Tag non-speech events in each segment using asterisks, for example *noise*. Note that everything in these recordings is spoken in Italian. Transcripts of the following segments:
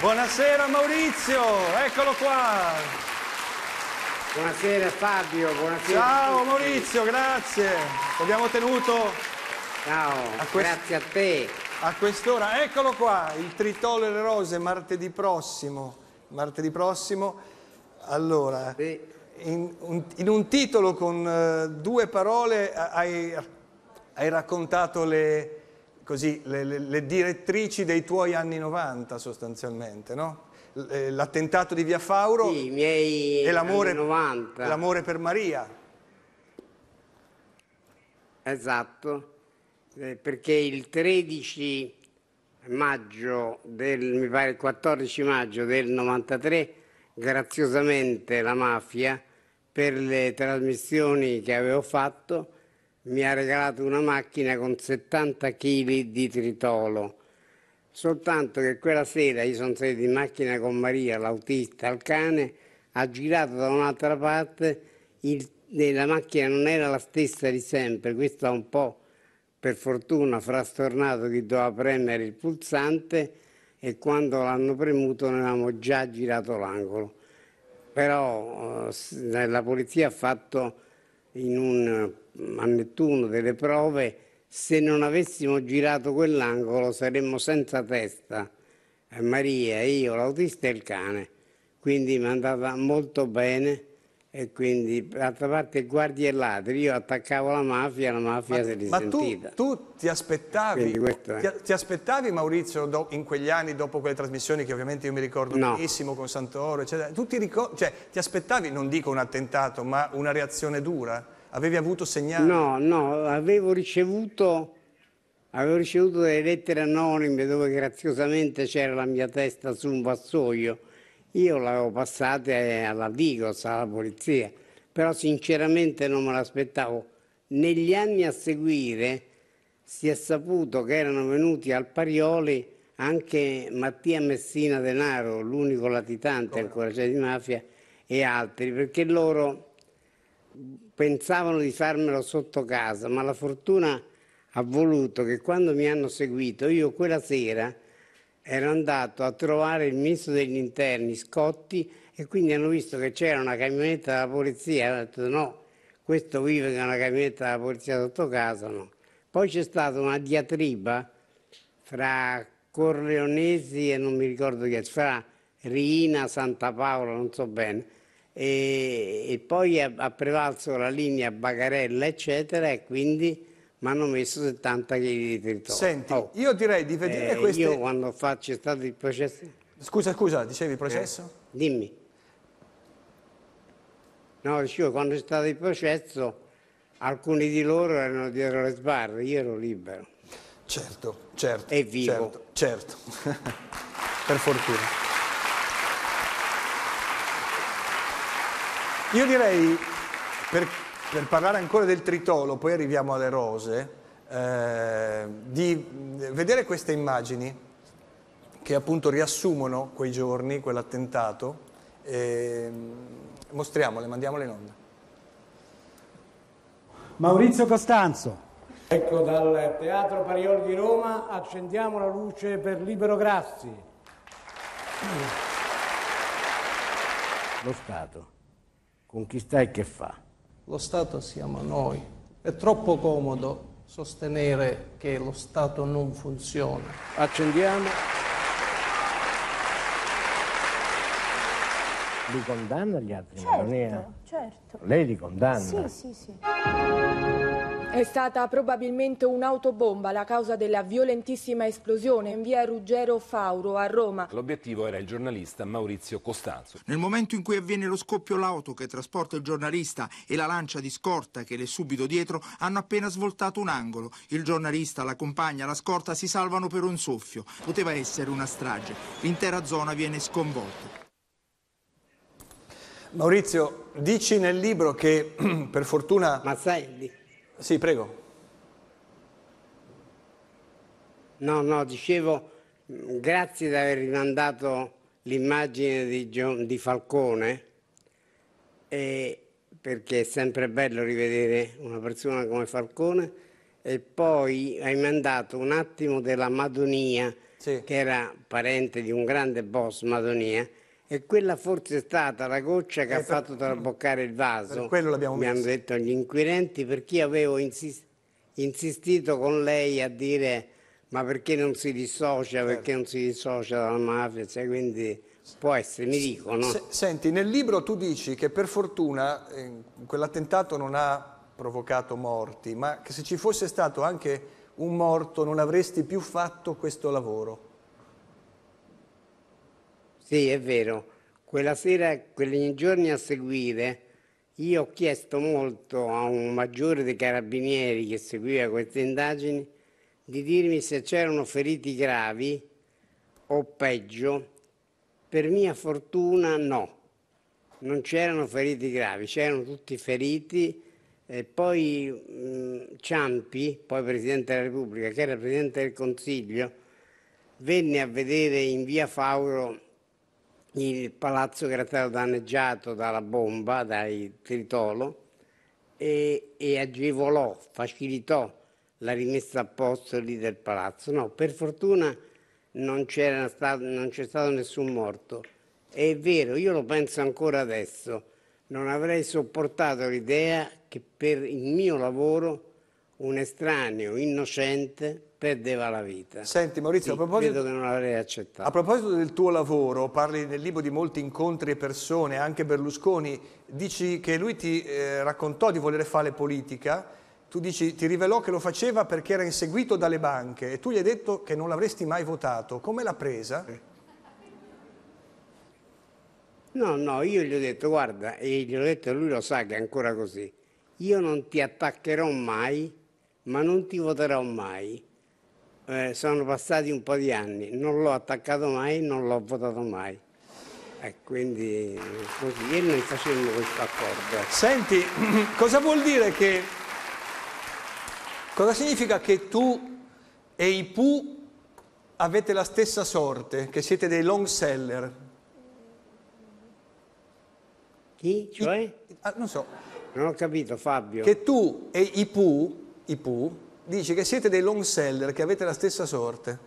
Buonasera Maurizio, eccolo qua. Buonasera Fabio, buonasera. Ciao Maurizio, grazie. Abbiamo tenuto. Ciao, a grazie a te. A quest'ora, eccolo qua, il Tritolo e le Rose martedì prossimo. Martedì prossimo. Allora, sì. in, un, in, un, titolo con uh, due parole eh, hai, hai raccontato le, così, le, le, le direttrici dei tuoi anni 90 sostanzialmente, no? Eh, l'attentato di Via Fauro sì, miei e l'amore per Maria. Esatto, eh, perché il 13 maggio del, mi pare il 14 maggio del 93, graziosamente la mafia per le trasmissioni che avevo fatto mi ha regalato una macchina con 70 kg di tritolo. Soltanto che quella sera io sono seduto in macchina con Maria, l'autista, al cane, ha girato da un'altra parte, il, la macchina non era la stessa di sempre, questo ha un po' per fortuna frastornato chi doveva premere il pulsante e quando l'hanno premuto ne avevamo già girato l'angolo. Però eh, la polizia ha fatto in un a Nettuno delle prove, se non avessimo girato quell'angolo saremmo senza testa, eh, Maria, io, l'autista e il cane. Quindi mi è andata molto bene e quindi d'altra parte guardie e ladri, io attaccavo la mafia, la mafia ma, si è risentita. Ma tu, tu ti aspettavi, questo, ti, ti, aspettavi Maurizio do, in quegli anni dopo quelle trasmissioni che ovviamente io mi ricordo no. benissimo con Santoro eccetera, tu ti, cioè, ti aspettavi, non dico un attentato, ma una reazione dura? Avevi avuto segnali? No, no, avevo ricevuto, avevo ricevuto delle lettere anonime dove graziosamente c'era la mia testa su un vassoio. Io l'avevo passata eh, alla Digos, alla polizia, però sinceramente non me l'aspettavo. Negli anni a seguire si è saputo che erano venuti al Parioli anche Mattia Messina Denaro, l'unico latitante Come ancora c'è di mafia, e altri, perché loro Pensavano di farmelo sotto casa, ma la fortuna ha voluto che quando mi hanno seguito, io quella sera ero andato a trovare il ministro degli interni, Scotti, e quindi hanno visto che c'era una camionetta della polizia, hanno detto no, questo vive con una camionetta della polizia sotto casa, no. Poi c'è stata una diatriba fra Corleonesi e non mi ricordo chi, è, fra Rina, Santa Paola, non so bene, e, e poi ha, prevalso la linea Bagarella eccetera e quindi mi hanno messo 70 kg di tritone. Senti, oh, io direi di vedere eh, queste... Io quando faccio stato il processo... Scusa, scusa, dicevi il processo? Eh, dimmi. No, dicevo, quando è stato il processo alcuni di loro erano dietro le sbarre, io ero libero. Certo, certo. E vivo. Certo, certo. *laughs* per fortuna. Io direi, per, per, parlare ancora del tritolo, poi arriviamo alle rose, eh, di vedere queste immagini che appunto riassumono quei giorni, quell'attentato, eh, mostriamole, mandiamole in onda. Maurizio Costanzo. Ecco dal Teatro Parioli di Roma accendiamo la luce per Libero Grassi. Lo Stato con chi sta e che fa. Lo Stato siamo noi. È troppo comodo sostenere che lo Stato non funziona. Accendiamo. Li condanna gli altri eh? certo, Maronea? Certo. Lei li condanna? Sì, sì, sì. È stata probabilmente un'autobomba la causa della violentissima esplosione in via Ruggero Fauro a Roma. L'obiettivo era il giornalista Maurizio Costanzo. Nel momento in cui avviene lo scoppio l'auto che trasporta il giornalista e la lancia di scorta che le è subito dietro hanno appena svoltato un angolo. Il giornalista, la compagna, la scorta si salvano per un soffio. Poteva essere una strage. L'intera zona viene sconvolta. Maurizio, dici nel libro che *clears throat* per fortuna... Mazzaelli sì, prego. No, no, dicevo, grazie di aver rimandato l'immagine di, di Falcone, e, perché è sempre bello rivedere una persona come Falcone, e poi hai mandato un attimo della Madonia, sì. che era parente di un grande boss Madonia, e quella forse è stata la goccia che eh, ha fatto traboccare il vaso. quello l'abbiamo Mi messo. hanno detto gli inquirenti perché io avevo insist insistito con lei a dire ma perché non si dissocia, certo. perché non si dissocia dalla mafia, cioè, quindi può essere, mi dicono. senti, nel libro tu dici che per fortuna eh, quell'attentato non ha provocato morti, ma che se ci fosse stato anche un morto non avresti più fatto questo lavoro. Sì, è vero. Quella sera, quegli giorni a seguire, io ho chiesto molto a un maggiore dei carabinieri che seguiva queste indagini di dirmi se c'erano feriti gravi o peggio. Per mia fortuna no, non c'erano feriti gravi, c'erano tutti feriti. E poi mh, Ciampi, poi Presidente della Repubblica, che era Presidente del Consiglio, venne a vedere in via Fauro il palazzo che era stato danneggiato dalla bomba, dai tritolo, e, e agevolò, facilitò la rimessa a posto lì del palazzo. No, per fortuna non, stato, non c'è stato nessun morto. È vero, io lo penso ancora adesso. Non avrei sopportato l'idea che per il mio lavoro un estraneo innocente perdeva la vita. Senti Maurizio, sì, a, proposito, a proposito del tuo lavoro, parli nel libro di molti incontri e persone, anche Berlusconi, dici che lui ti eh, raccontò di voler fare politica, tu dici ti rivelò che lo faceva perché era inseguito dalle banche e tu gli hai detto che non l'avresti mai votato. Come l'ha presa? No, no, io gli ho detto guarda, e gli ho detto lui lo sa che è ancora così, io non ti attaccherò mai ma non ti voterò mai. Eh, sono passati un po' di anni, non l'ho attaccato mai, non l'ho votato mai. E eh, quindi così, ieri noi facemmo questo accordo. Senti, *clears throat* cosa vuol dire che... Cosa significa che tu e i Pooh avete la stessa sorte, che siete dei long seller? Chi? Cioè? I, ah, non so. Non ho capito, Fabio. Che tu e i Pooh Ipu, dice che siete dei long seller, che avete la stessa sorte.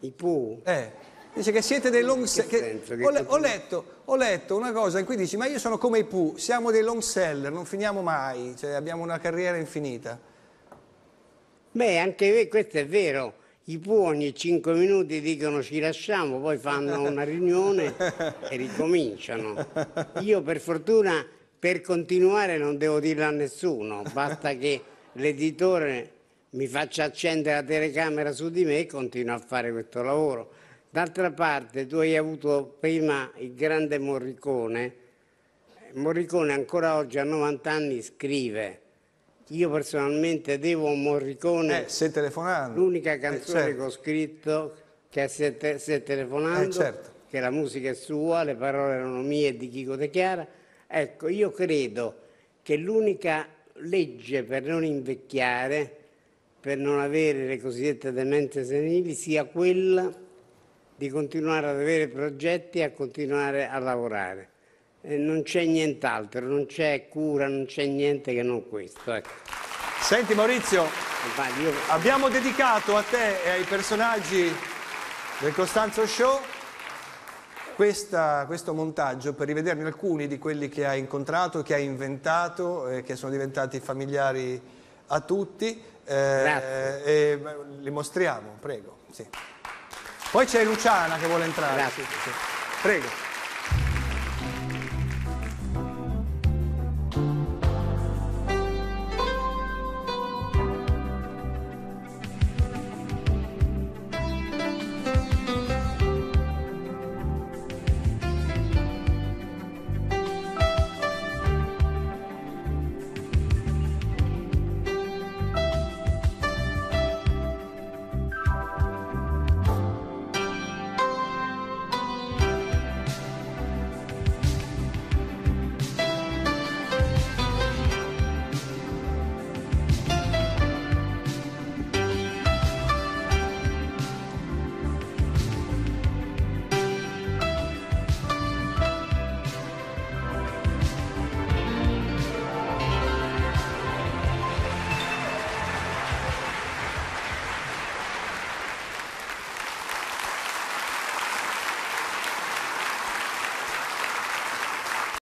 Ipu? Eh, dice che siete dei long seller. Ho, le, ho, letto, ho letto una cosa in cui dici, ma io sono come i Ipu, siamo dei long seller, non finiamo mai, cioè abbiamo una carriera infinita. Beh, anche questo è vero. I Ipu ogni 5 minuti dicono ci lasciamo, poi fanno una riunione e ricominciano. *laughs* Io per fortuna per continuare non devo dirlo a nessuno, basta che l'editore mi faccia accendere la telecamera su di me e continuo a fare questo lavoro. D'altra parte tu hai avuto prima il grande Morricone, Morricone ancora oggi a 90 anni scrive, io personalmente devo a Morricone eh, l'unica eh, canzone eh, certo. che ho scritto che è Se, te, se telefonando, eh, certo. che la musica è sua, le parole erano mie e di Chico De Chiara, Ecco, io credo che l'unica legge per non invecchiare, per non avere le cosiddette demenze senili, sia quella di continuare ad avere progetti e a continuare a lavorare. E non c'è nient'altro, non c'è cura, non c'è niente che non questo. Ecco. Senti Maurizio, eh, abbiamo dedicato a te e ai personaggi del Costanzo Show questa, questo montaggio per rivederne alcuni di quelli che ha incontrato, che ha inventato, eh, che sono diventati familiari a tutti. Eh, eh, li mostriamo, prego. Sì. Poi c'è Luciana che vuole entrare. Sì, sì. Prego.